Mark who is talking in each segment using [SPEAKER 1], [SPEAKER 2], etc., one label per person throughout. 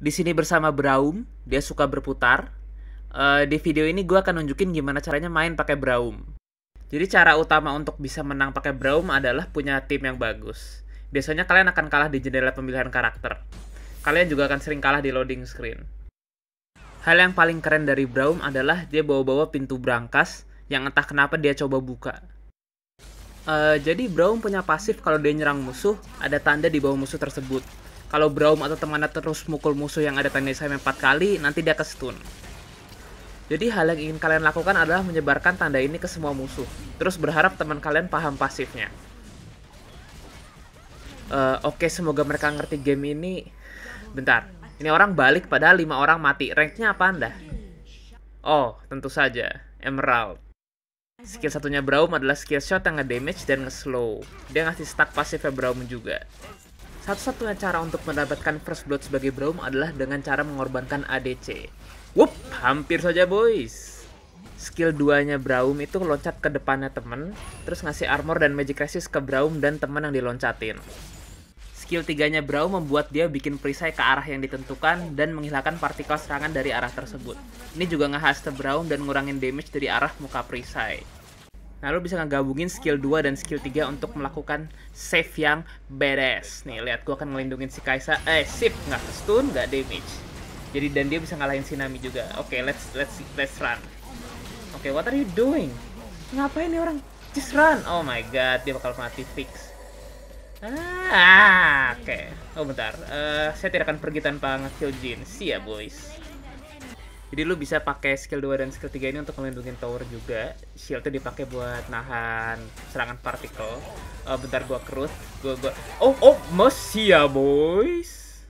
[SPEAKER 1] di sini bersama Braum, dia suka berputar. Uh, di video ini gue akan nunjukin gimana caranya main pakai Braum. Jadi cara utama untuk bisa menang pakai Braum adalah punya tim yang bagus. Biasanya kalian akan kalah di jendela pemilihan karakter. Kalian juga akan sering kalah di loading screen. Hal yang paling keren dari Braum adalah dia bawa-bawa pintu brankas yang entah kenapa dia coba buka. Uh, jadi Braum punya pasif kalau dia nyerang musuh, ada tanda di bawah musuh tersebut. Kalau Braum atau temannya terus mukul musuh yang ada tanda saya 4 kali, nanti dia ke stun. Jadi hal yang ingin kalian lakukan adalah menyebarkan tanda ini ke semua musuh. Terus berharap teman kalian paham pasifnya. Uh, Oke, okay, semoga mereka ngerti game ini. Bentar, ini orang balik padahal lima orang mati. Ranknya apa anda? Oh, tentu saja. Emerald. Skill satunya Braum adalah skill shot yang damage dan nge slow. Dia ngasih stack pasifnya Braum juga. Satu-satunya cara untuk mendapatkan First Blood sebagai Braum adalah dengan cara mengorbankan ADC. Wup, hampir saja boys. Skill 2-nya Braum itu loncat ke depannya temen, terus ngasih armor dan magic resist ke Braum dan temen yang diloncatin. Skill 3-nya Braum membuat dia bikin perisai ke arah yang ditentukan dan menghilangkan partikel serangan dari arah tersebut. Ini juga ngehaste Braum dan ngurangin damage dari arah muka perisai. Nah, lo bisa ngegabungin skill 2 dan skill 3 untuk melakukan save yang beres. Nih, lihat gua akan ngelindungin si Kaisa. Eh, sip, nggak stun, nggak damage. Jadi dan dia bisa ngalahin Sinami juga. Oke, okay, let's let's let's run. Oke, okay, what are you doing? Ngapain nih orang? Just run. Oh my god, dia bakal mati fix. Ah, oke. Okay. Oh bentar. Uh, saya tidak akan pergi tanpa nge-kill Jin. See ya, boys. Jadi lu bisa pakai skill 2 dan skill 3 ini untuk melindungi tower juga. Shield tuh dipakai buat nahan serangan partikel. Uh, bentar gua kerut. Gua gua Oh, oh, masih ya, boys.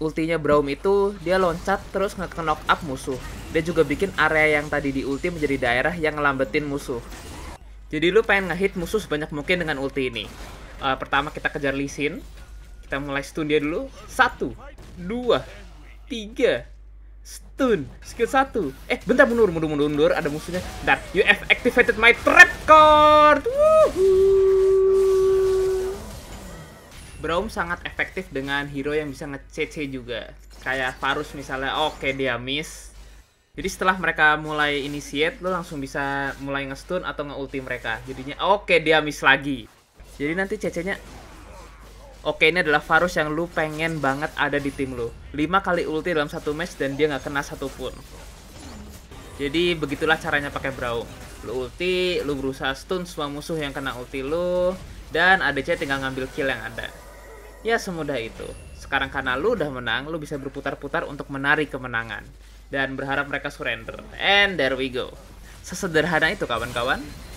[SPEAKER 1] Ultinya Braum itu dia loncat terus nge-knock up musuh. Dia juga bikin area yang tadi di ulti menjadi daerah yang ngelambetin musuh. Jadi lu pengen ngehit musuh sebanyak mungkin dengan ulti ini. Uh, pertama kita kejar Lisin, Kita mulai stun dia dulu. Satu, dua, tiga, Stun. Skill 1. Eh, bentar mundur, mundur, mundur, mundur. Ada musuhnya. Bentar. You have activated my trap card. Woohoo. Braum sangat efektif dengan hero yang bisa nge-CC juga. Kayak Varus misalnya. Oke, okay, dia miss. Jadi setelah mereka mulai initiate, lo langsung bisa mulai nge ngestun atau nge-ulti mereka. Jadinya, oke okay, dia miss lagi. Jadi nanti CC-nya Oke ini adalah Varus yang lu pengen banget ada di tim lu 5 kali ulti dalam satu match dan dia nggak kena satupun Jadi begitulah caranya pakai Braum Lu ulti, lu berusaha stun semua musuh yang kena ulti lu Dan ADC tinggal ngambil kill yang ada Ya semudah itu Sekarang karena lu udah menang, lu bisa berputar-putar untuk menarik kemenangan Dan berharap mereka surrender And there we go Sesederhana itu kawan-kawan